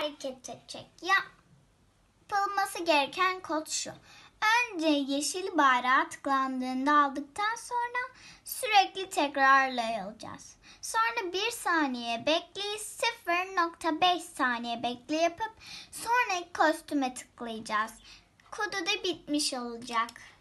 hareket edecek. Yapılması gereken kod şu. Önce yeşil bayrağa tıklandığında aldıktan sonra sürekli tekrarlayacağız. Sonra 1 saniye bekleyip 0.5 saniye bekle yapıp sonra kostüme tıklayacağız. Kodu da bitmiş olacak.